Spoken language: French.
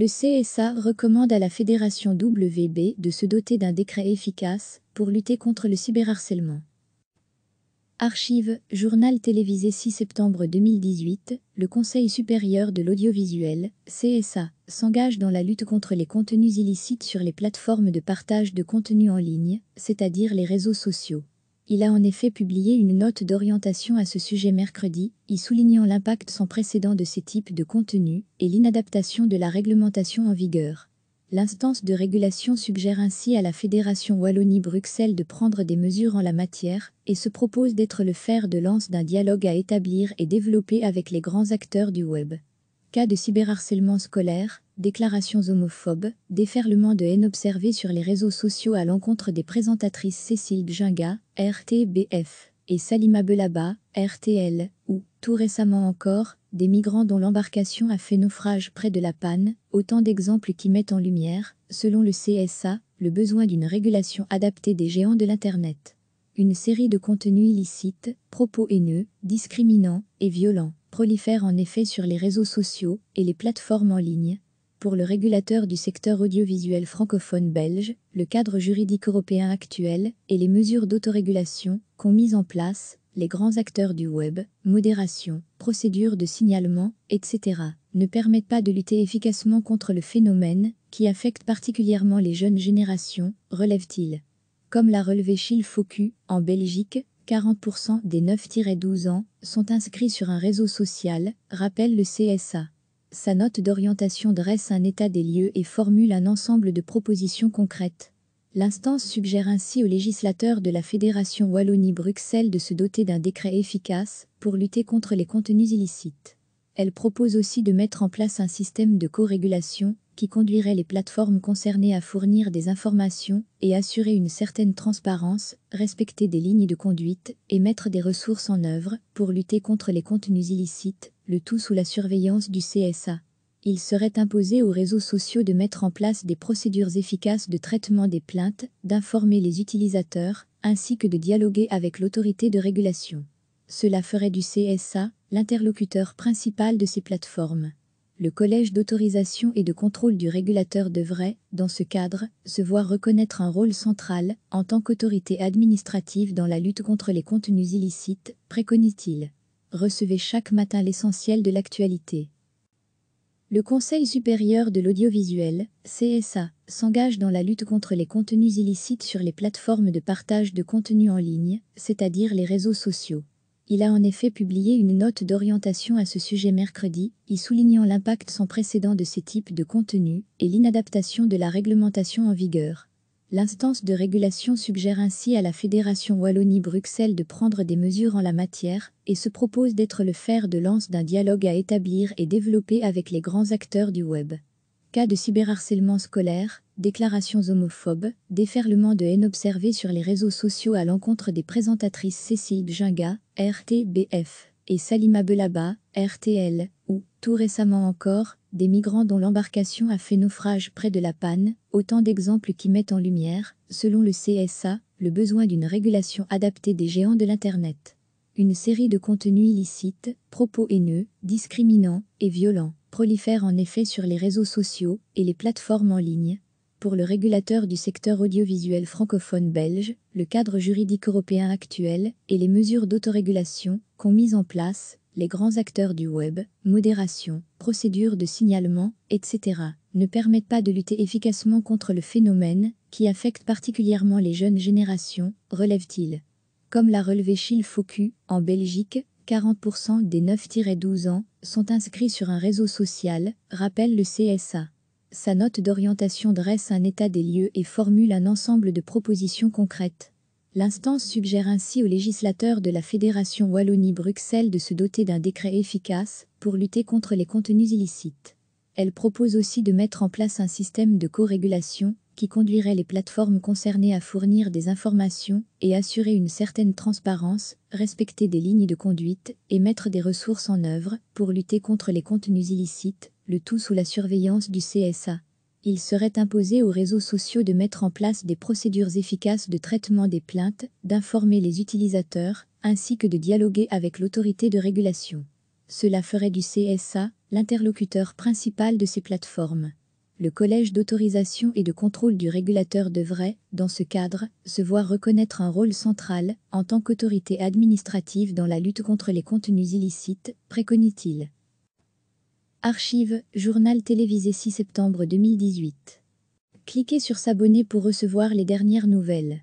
le CSA recommande à la Fédération WB de se doter d'un décret efficace pour lutter contre le cyberharcèlement. Archive, journal télévisé 6 septembre 2018, le Conseil supérieur de l'audiovisuel, CSA, s'engage dans la lutte contre les contenus illicites sur les plateformes de partage de contenus en ligne, c'est-à-dire les réseaux sociaux. Il a en effet publié une note d'orientation à ce sujet mercredi, y soulignant l'impact sans précédent de ces types de contenus et l'inadaptation de la réglementation en vigueur. L'instance de régulation suggère ainsi à la Fédération Wallonie-Bruxelles de prendre des mesures en la matière et se propose d'être le fer de lance d'un dialogue à établir et développer avec les grands acteurs du web. Cas de cyberharcèlement scolaire, déclarations homophobes, déferlement de haine observés sur les réseaux sociaux à l'encontre des présentatrices Cécile Djinga, RTBF, et Salima Belaba, RTL, ou, tout récemment encore, des migrants dont l'embarcation a fait naufrage près de la panne, autant d'exemples qui mettent en lumière, selon le CSA, le besoin d'une régulation adaptée des géants de l'Internet. Une série de contenus illicites, propos haineux, discriminants et violents prolifèrent en effet sur les réseaux sociaux et les plateformes en ligne, pour le régulateur du secteur audiovisuel francophone belge, le cadre juridique européen actuel et les mesures d'autorégulation qu'ont mises en place les grands acteurs du web, modération, procédure de signalement, etc., ne permettent pas de lutter efficacement contre le phénomène qui affecte particulièrement les jeunes générations, relève-t-il. Comme l'a relevé Chil en Belgique, 40% des 9-12 ans sont inscrits sur un réseau social, rappelle le CSA. Sa note d'orientation dresse un état des lieux et formule un ensemble de propositions concrètes. L'instance suggère ainsi aux législateurs de la Fédération Wallonie-Bruxelles de se doter d'un décret efficace pour lutter contre les contenus illicites. Elle propose aussi de mettre en place un système de co-régulation qui conduirait les plateformes concernées à fournir des informations et assurer une certaine transparence, respecter des lignes de conduite et mettre des ressources en œuvre pour lutter contre les contenus illicites le tout sous la surveillance du CSA. Il serait imposé aux réseaux sociaux de mettre en place des procédures efficaces de traitement des plaintes, d'informer les utilisateurs, ainsi que de dialoguer avec l'autorité de régulation. Cela ferait du CSA l'interlocuteur principal de ces plateformes. Le collège d'autorisation et de contrôle du régulateur devrait, dans ce cadre, se voir reconnaître un rôle central en tant qu'autorité administrative dans la lutte contre les contenus illicites, préconise-t-il recevez chaque matin l'essentiel de l'actualité. Le Conseil supérieur de l'audiovisuel, CSA, s'engage dans la lutte contre les contenus illicites sur les plateformes de partage de contenus en ligne, c'est-à-dire les réseaux sociaux. Il a en effet publié une note d'orientation à ce sujet mercredi, y soulignant l'impact sans précédent de ces types de contenus et l'inadaptation de la réglementation en vigueur. L'instance de régulation suggère ainsi à la Fédération Wallonie-Bruxelles de prendre des mesures en la matière et se propose d'être le fer de lance d'un dialogue à établir et développer avec les grands acteurs du web. Cas de cyberharcèlement scolaire, déclarations homophobes, déferlement de haine observé sur les réseaux sociaux à l'encontre des présentatrices Cécile Bjinga, RTBF, et Salima Belaba, RTL, ou, tout récemment encore, des migrants dont l'embarcation a fait naufrage près de la panne, autant d'exemples qui mettent en lumière, selon le CSA, le besoin d'une régulation adaptée des géants de l'Internet. Une série de contenus illicites, propos haineux, discriminants et violents prolifèrent en effet sur les réseaux sociaux et les plateformes en ligne. Pour le régulateur du secteur audiovisuel francophone belge, le cadre juridique européen actuel et les mesures d'autorégulation qu'ont mises en place les grands acteurs du web, modération, procédures de signalement, etc., ne permettent pas de lutter efficacement contre le phénomène, qui affecte particulièrement les jeunes générations, relève-t-il. Comme l'a relevé Chil en Belgique, 40% des 9-12 ans sont inscrits sur un réseau social, rappelle le CSA. Sa note d'orientation dresse un état des lieux et formule un ensemble de propositions concrètes. L'instance suggère ainsi aux législateurs de la Fédération Wallonie-Bruxelles de se doter d'un décret efficace pour lutter contre les contenus illicites. Elle propose aussi de mettre en place un système de co-régulation qui conduirait les plateformes concernées à fournir des informations et assurer une certaine transparence, respecter des lignes de conduite et mettre des ressources en œuvre pour lutter contre les contenus illicites, le tout sous la surveillance du CSA il serait imposé aux réseaux sociaux de mettre en place des procédures efficaces de traitement des plaintes, d'informer les utilisateurs, ainsi que de dialoguer avec l'autorité de régulation. Cela ferait du CSA l'interlocuteur principal de ces plateformes. Le collège d'autorisation et de contrôle du régulateur devrait, dans ce cadre, se voir reconnaître un rôle central en tant qu'autorité administrative dans la lutte contre les contenus illicites, préconise-t-il. Archive, journal télévisé 6 septembre 2018. Cliquez sur s'abonner pour recevoir les dernières nouvelles.